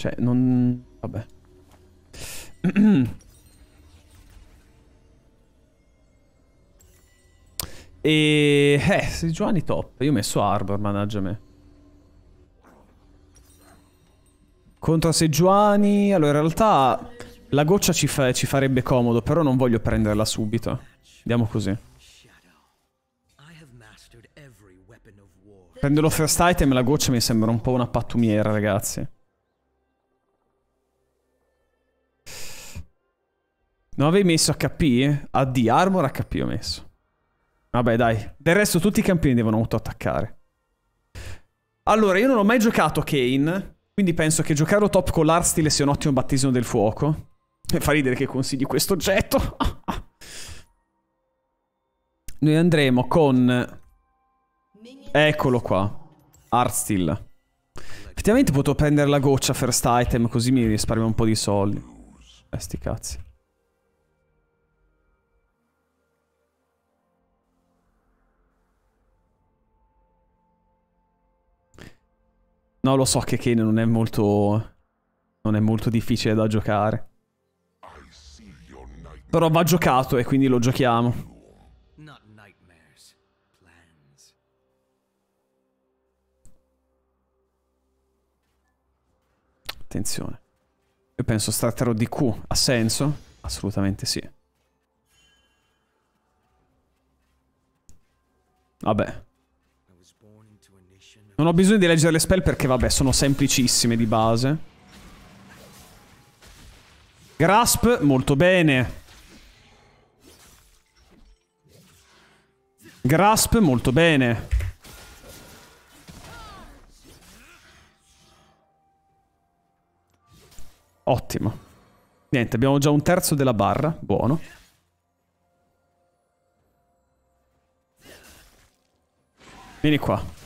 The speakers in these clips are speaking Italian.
Cioè, non... Vabbè. e... Eh, sei Giovanni top. Io ho messo Arbor, mannaggia me. Contro Sejuani... Allora, in realtà... La goccia ci, fa... ci farebbe comodo, però non voglio prenderla subito. Andiamo così. Prendo lo first item, e la goccia mi sembra un po' una pattumiera, ragazzi. Non avevi messo HP? AD, ah, armor HP ho messo. Vabbè dai, del resto tutti i campioni devono auto-attaccare. Allora, io non ho mai giocato Kane, quindi penso che giocarlo top con l'art sia un ottimo battesimo del fuoco. E fa ridere che consigli questo oggetto. Noi andremo con... Eccolo qua. Art Effettivamente potevo prendere la goccia first item, così mi risparmio un po' di soldi. Eh, sti cazzi. No, lo so che Kane non è molto... Non è molto difficile da giocare. Però va giocato e quindi lo giochiamo. Attenzione. Io penso Strattero di Q ha senso? Assolutamente sì. Vabbè. Non ho bisogno di leggere le spell perché, vabbè, sono semplicissime di base. Grasp, molto bene. Grasp, molto bene. Ottimo. Niente, abbiamo già un terzo della barra. Buono. Vieni qua.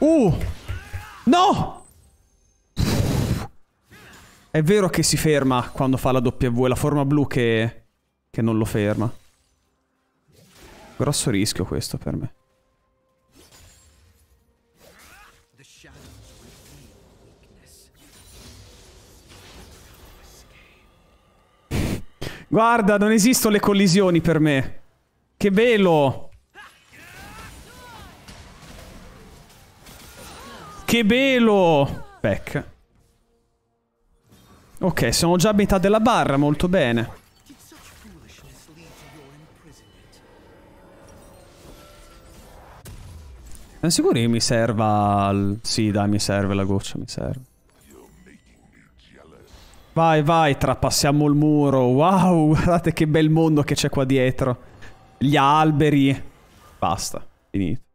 Uh! No! È vero che si ferma quando fa la W, è la forma blu che... che non lo ferma. Grosso rischio questo per me. Guarda, non esistono le collisioni per me. Che bello! Che bello! Back. Ok, siamo già a metà della barra, molto bene. Siamo sicuro che mi serva... Il... Sì, dai, mi serve la goccia, mi serve. Vai, vai, trapassiamo il muro. Wow, guardate che bel mondo che c'è qua dietro. Gli alberi. Basta, finito.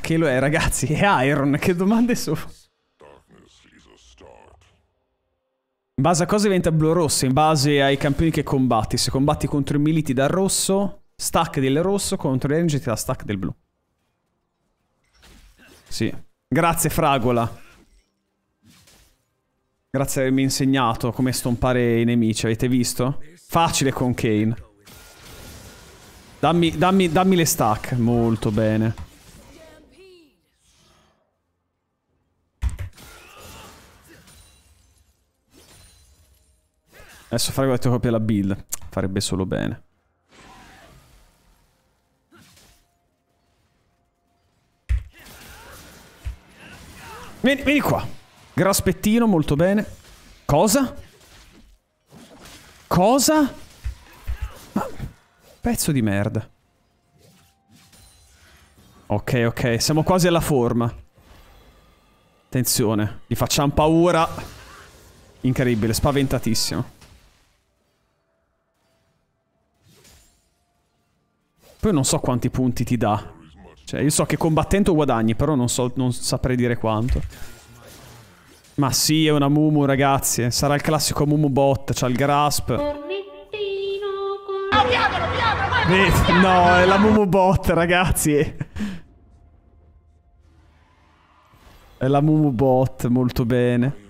che lo è, ragazzi. È Iron, che domande sono? In base a cosa diventa blu rosso? In base ai campioni che combatti. Se combatti contro i militi dal rosso, stack del rosso, contro i ranger ti dà stack del blu. Sì. Grazie Fragola. Grazie per avermi insegnato come stompare i nemici, avete visto? Facile con Kane. Dammi, dammi, dammi le stack. Molto bene. Adesso fare con la tua copia la build farebbe solo bene. Vieni, vieni qua. Graspettino, molto bene. Cosa? Cosa? Ma... Pezzo di merda. Ok, ok, siamo quasi alla forma. Attenzione, gli facciamo paura. Incredibile, spaventatissimo. Poi non so quanti punti ti dà. Cioè, io so che combattendo guadagni, però non, so, non saprei dire quanto. Ma sì, è una Mumu, ragazzi. Sarà il classico Mumu bot, c'ha il grasp. Oh, no, è la Mumu bot, ragazzi. È la Mumu bot, molto bene.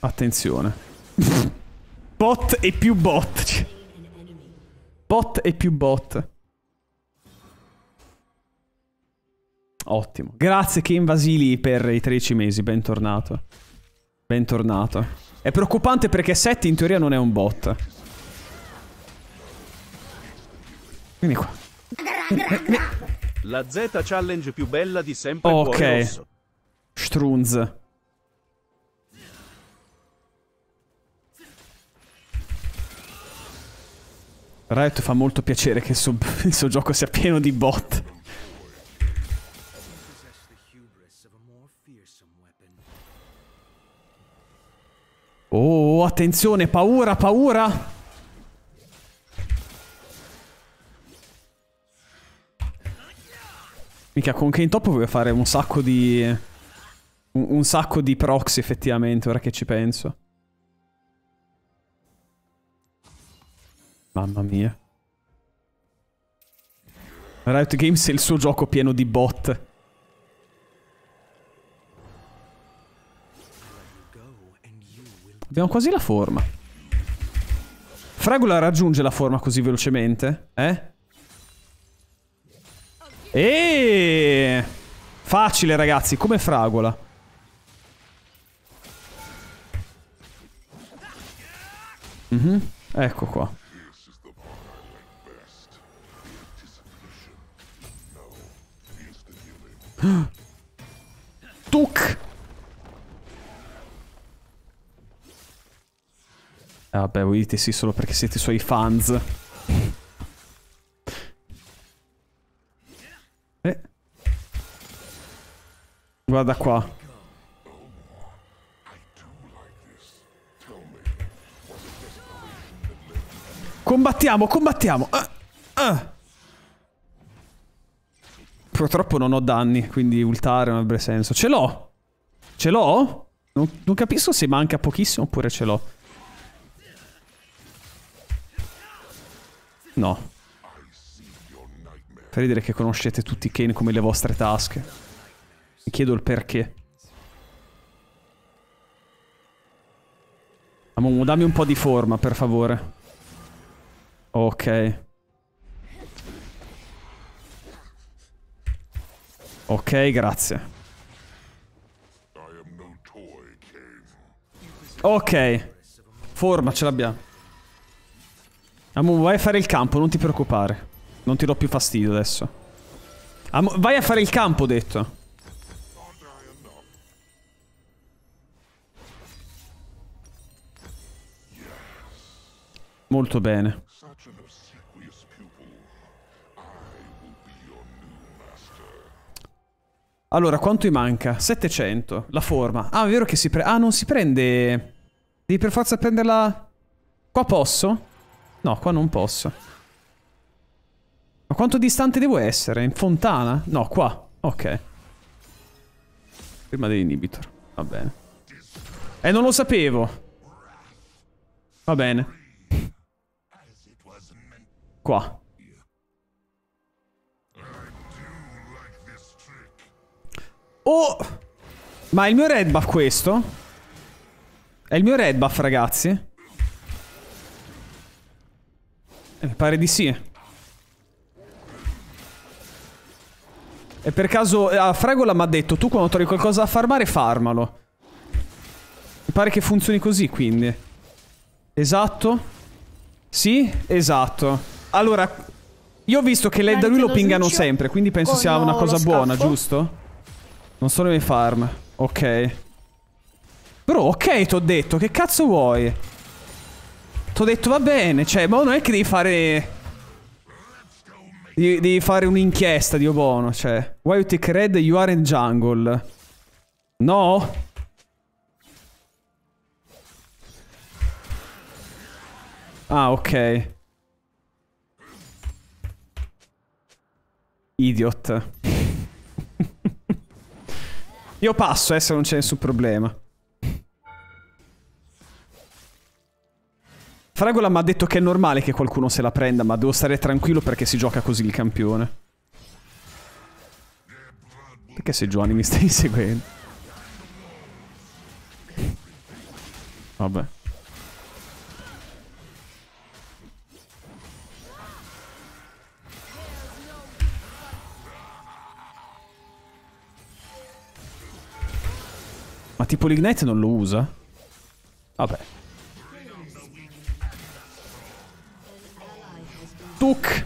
Attenzione. bot e più bot. Bot e più bot. Ottimo. Grazie Kim Vasili per i 13 mesi, bentornato. Bentornato. È preoccupante perché 7 in teoria non è un bot. Vieni qua. La Z challenge più bella di sempre Ok. Strunz. Riot fa molto piacere che il suo, il suo gioco sia pieno di bot. Oh, attenzione, paura, paura! Mica con Kane Top voglio fare un sacco di... Un, un sacco di proxy effettivamente, ora che ci penso. Mamma mia. Riot Games è il suo gioco pieno di bot. Abbiamo quasi la forma. Fragula raggiunge la forma così velocemente? Eh? Eeeh! Facile ragazzi, come fragola. Mm -hmm. Ecco qua. Tuc! Eh, vabbè, voi dite sì solo perché siete suoi fans. Eh. Guarda qua. Combattiamo, combattiamo! Uh, uh. Purtroppo non ho danni, quindi ultare non avrebbe senso. Ce l'ho! Ce l'ho? Non, non capisco se manca pochissimo oppure ce l'ho. No. Farei dire che conoscete tutti i Kane come le vostre tasche. Mi chiedo il perché. Amomo, dammi un po' di forma, per favore. Ok. Ok, grazie. Ok. Forma, ce l'abbiamo. Amu, vai a fare il campo, non ti preoccupare. Non ti do più fastidio adesso. Amu, vai a fare il campo, ho detto. Molto bene. Allora, quanto mi manca? 700. La forma. Ah, è vero che si prende... Ah, non si prende... Devi per forza prenderla... Qua posso? No, qua non posso. Ma quanto distante devo essere? In fontana? No, qua. Ok. Prima dell'inibitor. Va bene. Eh, non lo sapevo. Va bene. Qua. Oh! Ma è il mio red buff questo? È il mio red buff, ragazzi? mi eh, pare di sì. E per caso eh, a ah, Fragola mi ha detto tu quando trovi qualcosa da farmare farmalo. Mi pare che funzioni così quindi. Esatto. Sì, esatto. Allora, io ho visto che lei da lui lo pingano sempre, quindi penso sia una cosa buona, giusto? Non sono i farm. Ok. Bro, ok, t'ho detto. Che cazzo vuoi? T'ho detto va bene. Cioè, ma non è che devi fare... Devi, devi fare un'inchiesta, Dio buono. Cioè, why you take red, you are in jungle. No? Ah, ok. Idiot. Io passo, eh, se non c'è nessun problema. Fragola mi ha detto che è normale che qualcuno se la prenda, ma devo stare tranquillo perché si gioca così il campione. Perché se Giovanni mi stai seguendo? Vabbè. Ma tipo l'Ignite non lo usa? Vabbè. Tuk!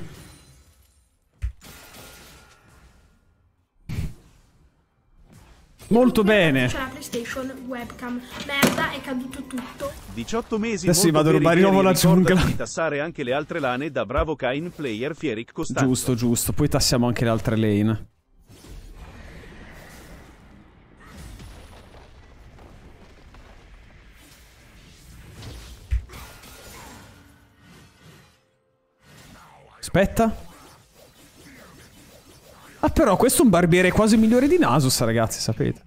Molto bene. C'è la PlayStation webcam. Merda, è caduto tutto. 18 mesi Adesso sì, vado a rubare nuovo la giungla. di tassare anche le altre lane da bravo Kain player Fieric Costanzo. Giusto, giusto. Poi tassiamo anche le altre lane. Aspetta. Ah, però questo è un barbiere quasi migliore di Nasus, ragazzi, sapete.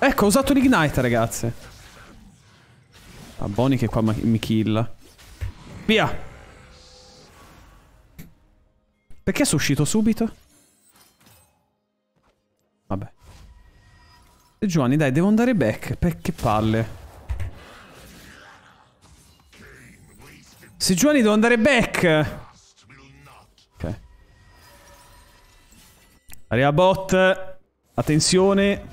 Ecco, ho usato l'Ignite, ragazzi. Ah, Bonnie che qua mi killa. Via! Perché sono uscito subito? Vabbè. E Giovanni, dai, devo andare back. che palle. Se Giovanni devo andare back. Ok. Area bot. Attenzione.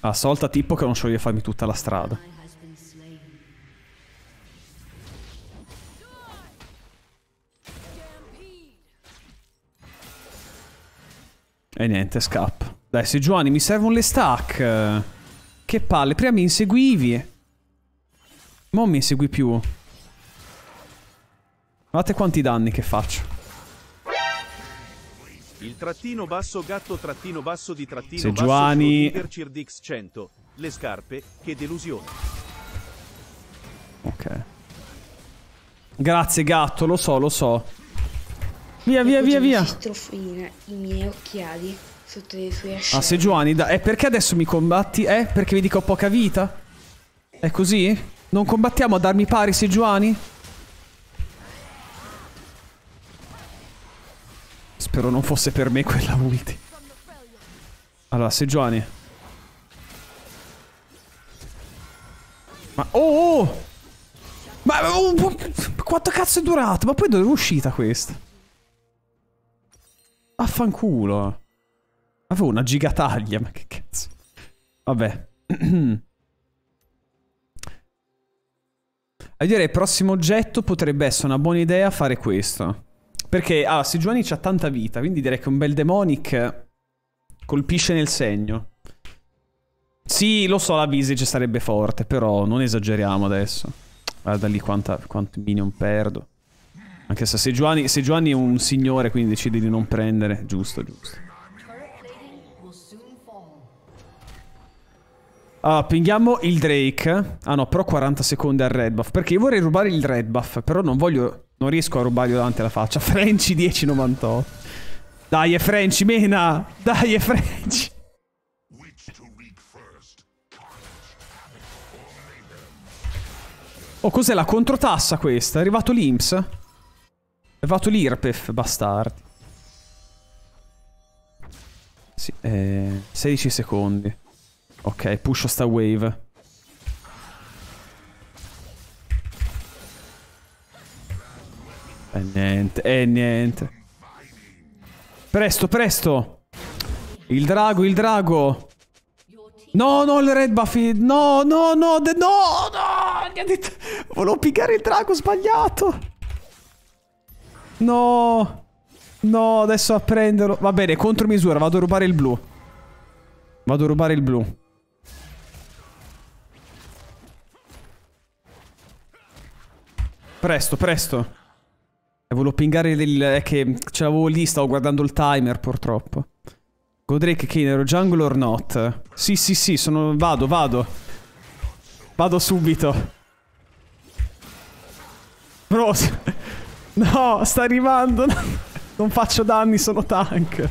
Ah, solta tipo che non scioglie farmi tutta la strada. E niente, scappa. Dai, se Giovanni, mi servono le stack. Che palle, prima mi inseguivi. Mo' mi insegui più. Guardate quanti danni che faccio. Il trattino basso gatto trattino basso di trattino Se Giovanni... Cirdix 100. Le scarpe, che delusione. Ok. Grazie gatto, lo so, lo so. Via, via, via, via. Si strofina i miei occhiali sotto i suoi ascelle. Ah, se Giovanni da... Eh, perché adesso mi combatti? Eh, perché vedi dico ho poca vita? È così? Non combattiamo a darmi pari, se Giovanni? Spero non fosse per me quella ulti. Allora, se Giovanni... Ma... Oh! oh! Ma... Oh, quanto cazzo è durato? Ma poi dove è uscita questa? Affanculo. Avevo una gigataglia, ma che cazzo. Vabbè. A dire il prossimo oggetto potrebbe essere una buona idea fare questo. Perché, ah, Sigiuani c'ha tanta vita, quindi direi che un bel demonic colpisce nel segno. Sì, lo so, la visage sarebbe forte, però non esageriamo adesso. Guarda lì quanta, quanti minion perdo. Anche se Sejuani, Sejuani è un signore, quindi decide di non prendere. Giusto, giusto. Uh, pinghiamo il Drake. Ah no, però 40 secondi al red buff. Perché io vorrei rubare il red buff, però non voglio... Non riesco a rubarlo davanti alla faccia. Frenchy 10,98. Dai, è Frenchy, mena! Dai, è Frenchy! Oh, cos'è la controtassa questa? È arrivato l'Inps? È arrivato l'Irpef, bastardi. Sì, eh, 16 secondi. Ok, pusho sta wave. E niente, e niente. Presto, presto. Il drago, il drago. No, no, il red buffy. No, no, no, no, no. Volevo piccare il drago, sbagliato. No. No, adesso a prenderlo. Va bene, contromisura, vado a rubare il blu. Vado a rubare il blu. Presto, presto. E volevo pingare del... È che ce l'avevo lì, stavo guardando il timer purtroppo. Godrake Kinero, jungle or not? Sì, sì, sì, sono... vado, vado. Vado subito. Bro, no, sta arrivando. Non faccio danni, sono tank.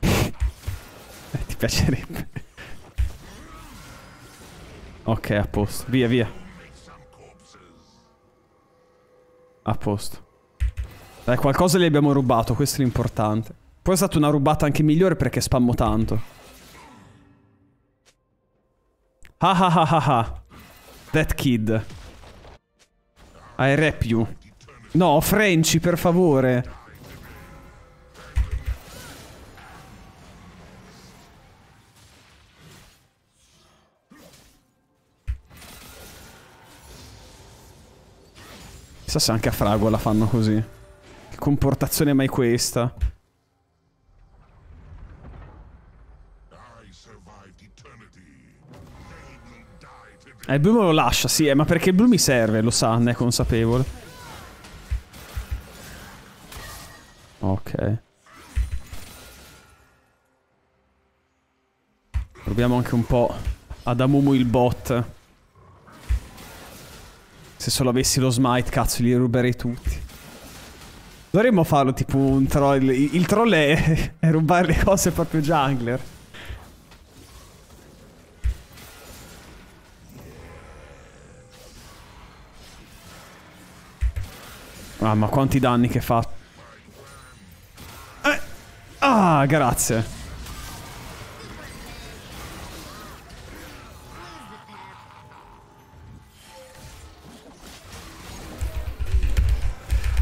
Eh, ti piacerebbe. Ok, a posto. Via, via. A posto. Dai, qualcosa li abbiamo rubato, questo è l'importante. Poi è stata una rubata anche migliore perché spammo tanto. Ah ah ah ah ah. That kid. I rap you. No, Frenchy, per favore. Chissà se anche a Fragola fanno così. Che comportazione è mai questa? Eh, Blue me lo lascia, sì, eh, ma perché Blue mi serve, lo sa, ne è consapevole. Ok. Proviamo anche un po' ad Amumu il bot. Se solo avessi lo smite, cazzo, li ruberei tutti. Dovremmo farlo tipo un troll. Il troll è, è rubare le cose proprio jungler. Mamma, ah, quanti danni che fa. Eh. Ah, grazie.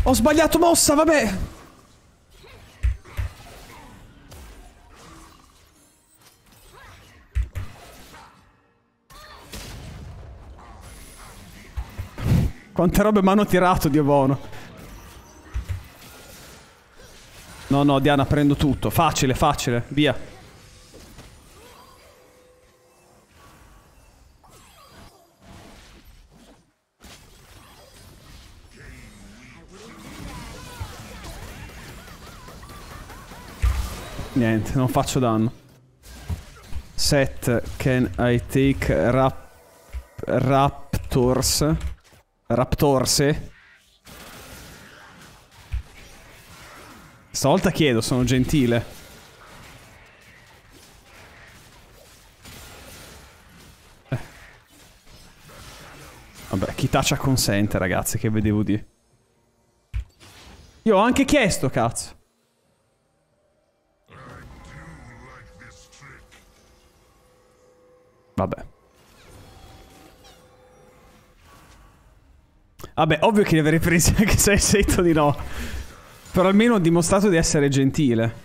Ho sbagliato mossa, vabbè. Quante robe mi hanno tirato, Dio buono. No, no, Diana, prendo tutto. Facile, facile. Via. Niente, non faccio danno. Set, can I take rap raptors? Raptorse? Stavolta chiedo, sono gentile. Eh. Vabbè, chi taccia consente, ragazzi, che vedevo di... Io ho anche chiesto, cazzo. Vabbè. Vabbè, ovvio che li avrei presi anche se hai detto di no. Però almeno ho dimostrato di essere gentile.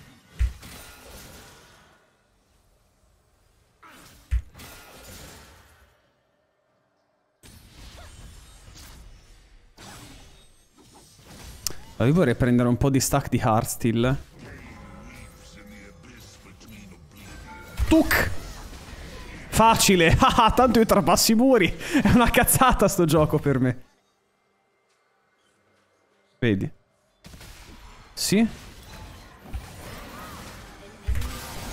Io vorrei prendere un po' di stack di Hardsteel. Tuk! facile. Ah, ah, tanto io trapasso i muri. È una cazzata sto gioco per me. Vedi. Sì.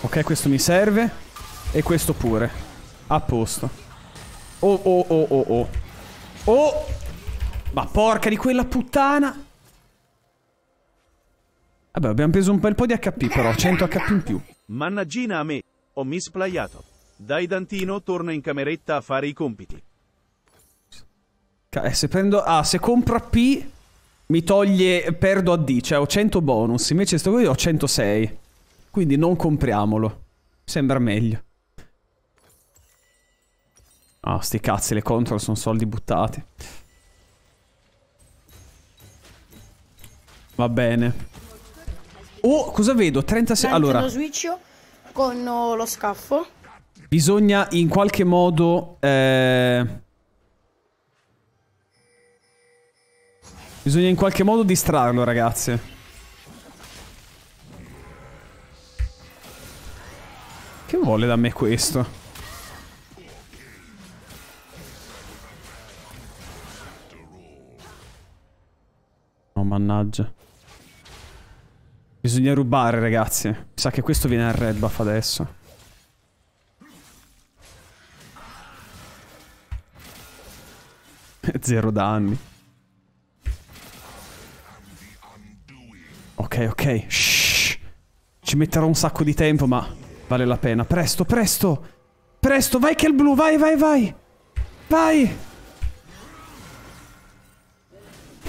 Ok, questo mi serve. E questo pure. A posto. Oh, oh, oh, oh, oh. Oh! Ma porca di quella puttana! Vabbè, abbiamo preso un bel po' di HP però, 100 HP in più. Mannaggina a me, ho misplayato. Dai Dantino torna in cameretta a fare i compiti. Eh, se prendo... Ah, se compra P mi toglie... Perdo a D, cioè ho 100 bonus. Invece sto qui ho 106. Quindi non compriamolo. Sembra meglio. Ah, oh, sti cazzi, le control sono soldi buttati. Va bene. Oh, cosa vedo? 36... Allora... Lo switch con oh, lo scaffo. Bisogna in qualche modo... Eh... Bisogna in qualche modo distrarlo, ragazzi. Che vuole da me questo? oh mannaggia. Bisogna rubare, ragazzi. Mi sa che questo viene a red buff adesso. Zero danni. Ok, ok. Shh. Ci metterò un sacco di tempo, ma vale la pena. Presto, presto. Presto, vai che è il blu, vai, vai, vai. Vai.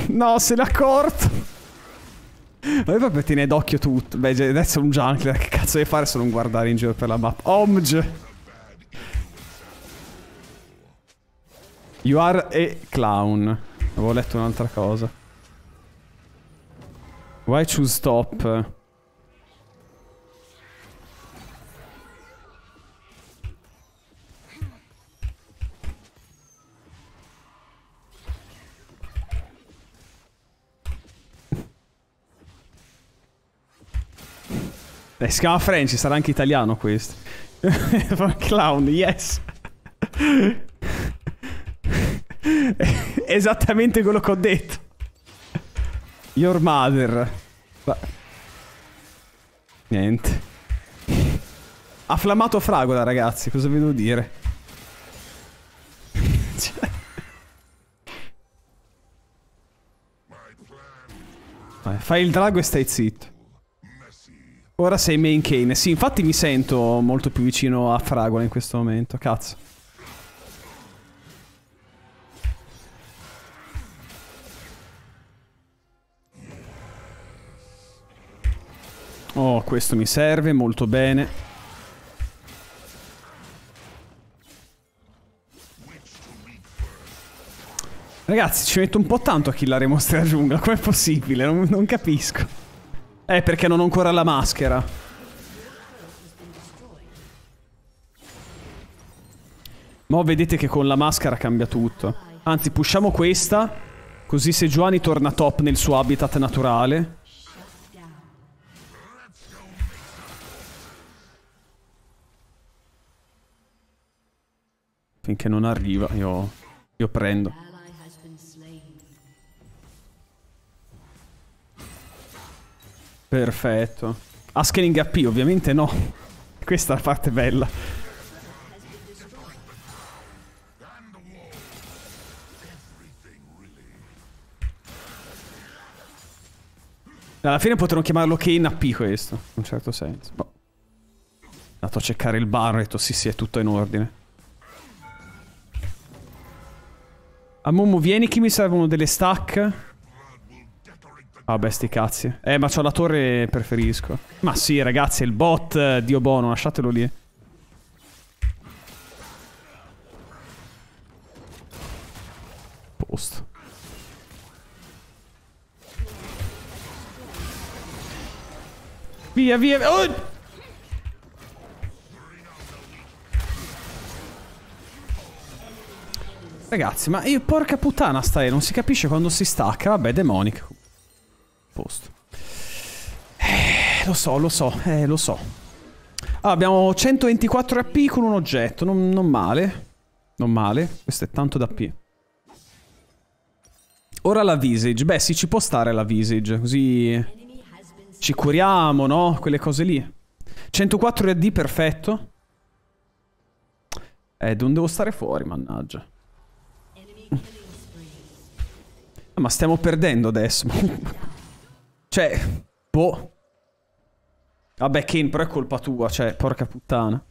No, se l'è accorto. Vabbè, proprio tiene d'occhio tutto. Beh, adesso è un jungler. Che cazzo devi fare se non guardare in giro per la mappa? Omge. You are a clown. Avevo letto un'altra cosa. Why choose stop? Dai, eh, si chiama French, sarà anche italiano questo. clown, yes. Esattamente quello che ho detto. Your mother. Ma... Niente. Afflammato fragola, ragazzi. Cosa vi devo dire? cioè... fai il drago e stai zitto. Ora sei main cane. Sì, infatti mi sento molto più vicino a Fragola in questo momento. Cazzo. questo mi serve, molto bene. Ragazzi, ci metto un po' tanto a killare i mostri giungla. Com'è possibile? Non, non capisco. Eh, perché non ho ancora la maschera. Ma vedete che con la maschera cambia tutto. Anzi, pushiamo questa. Così se Giovanni torna top nel suo habitat naturale. Finché non arriva io, io prendo. Perfetto. Askening AP ovviamente no. Questa è la parte bella. Alla fine potremmo chiamarlo Kane AP questo, in un certo senso. Boh. Andato a cercare il bar e ho detto sì sì è tutto in ordine. Amumu, ah, vieni che mi servono delle stack. Vabbè, sti cazzi. Eh, ma c'ho la torre preferisco. Ma sì, ragazzi, il bot, eh, Dio buono, lasciatelo lì. Posto. via, via. Oh! Ragazzi, ma io porca puttana stai, non si capisce quando si stacca. Vabbè, demonica. Posto. Eh, lo so, lo so, eh, lo so. Ah, abbiamo 124 AP con un oggetto, non, non male. Non male, questo è tanto da P. Ora la visage. Beh, sì, ci può stare la visage, così ci curiamo, no? Quelle cose lì. 104 AD, perfetto. Eh, non devo stare fuori, mannaggia. ma stiamo perdendo adesso. cioè, boh. Vabbè, Kane, però è colpa tua, cioè, porca puttana.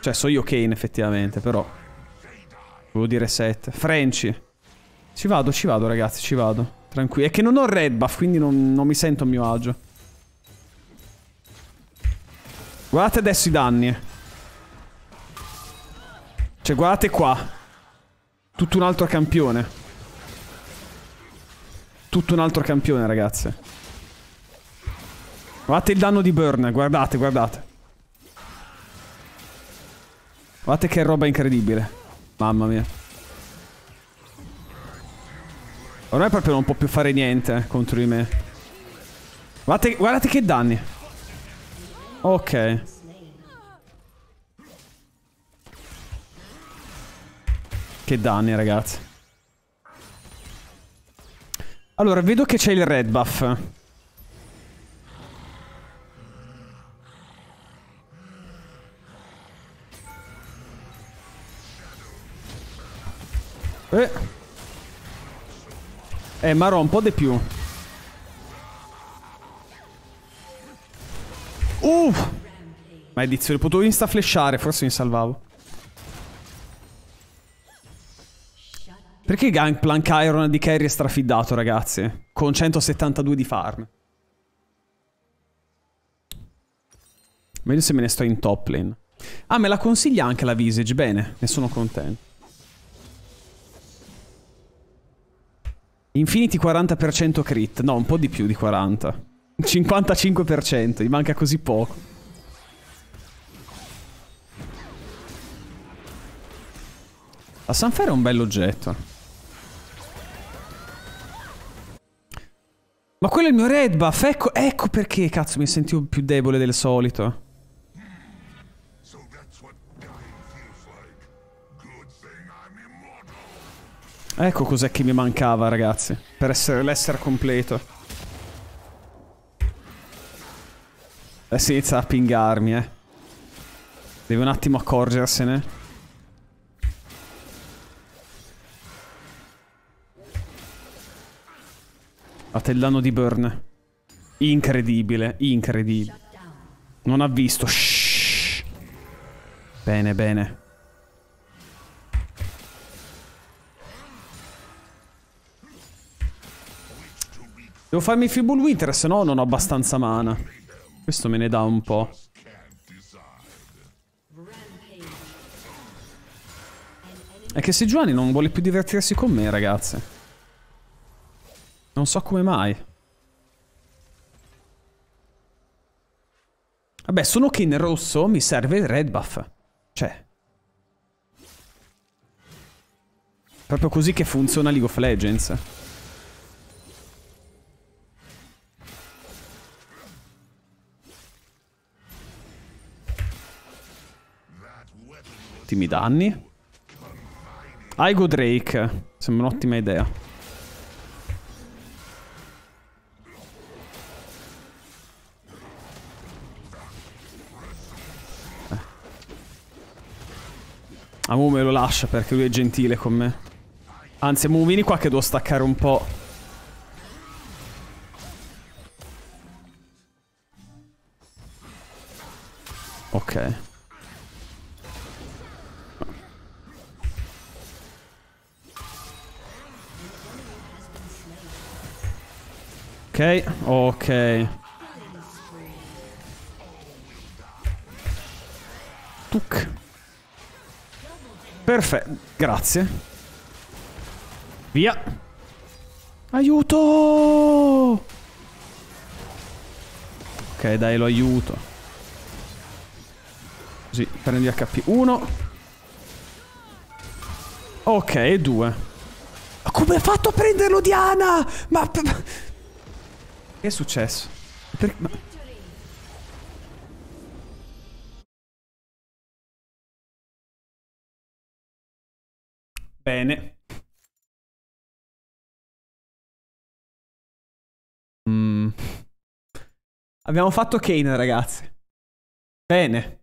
Cioè, so io Kane, effettivamente, però. Volevo dire 7. Frenchy. Ci vado, ci vado, ragazzi, ci vado. Tranquillo. È che non ho red buff, quindi non, non mi sento a mio agio. Guardate adesso i danni. Eh. Cioè, guardate qua. Tutto un altro campione tutto un altro campione, ragazze. Guardate il danno di burn, guardate, guardate. Guardate che roba incredibile. Mamma mia. Ormai proprio non può più fare niente eh, contro di me. Guardate, guardate che danni. Ok. Che danni, ragazzi. Allora, vedo che c'è il red buff. Eh. Eh, Maro, un po' di più. Uff! Uh! Maledizione, potevo insta flashare, forse mi salvavo. Perché Gangplank Iron di carry è strafiddato, ragazzi? Con 172 di farm. Meglio se me ne sto in top lane. Ah, me la consiglia anche la Visage. Bene, ne sono contento. Infinity 40% crit. No, un po' di più di 40. 55%, gli manca così poco. La Sanfer è un bell'oggetto. oggetto. quello è il mio red buff. Ecco, ecco perché cazzo mi sentivo più debole del solito. Ecco cos'è che mi mancava, ragazzi. Per essere l'essere completo. Adesso eh inizia a pingarmi, eh. Deve un attimo accorgersene. a Tellano di Burn. Incredibile, incredibile. Non ha visto. Shhh. Bene, bene. Devo farmi Fibul Winter, se no non ho abbastanza mana. Questo me ne dà un po'. È che se Giovanni non vuole più divertirsi con me, ragazze. Non so come mai. Vabbè, solo che in rosso mi serve il red buff. Cioè. Proprio così che funziona League of Legends. Ottimi danni. Igo Drake. Sembra un'ottima idea. Amu me lo lascia perché lui è gentile con me. Anzi, Amu, vieni qua che devo staccare un po'. Ok. Ok, ok. Tuc. Perfetto, grazie. Via. Aiuto! Ok, dai, lo aiuto. Così, prendi HP 1. Ok, 2. Ma come ha fatto a prenderlo, Diana? Ma... Che è successo? Per... Ma... Bene. Mm. Abbiamo fatto Kane, ragazzi. Bene.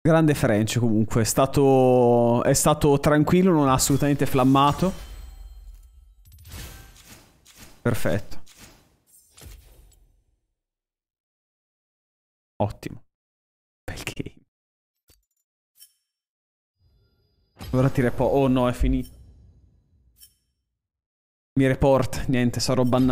Grande French comunque, è stato, è stato tranquillo, non ha assolutamente flammato. Perfetto. Ottimo. Bel game. Ora ti repo... Oh no, è finito. Mi report. Niente, sarò bannato.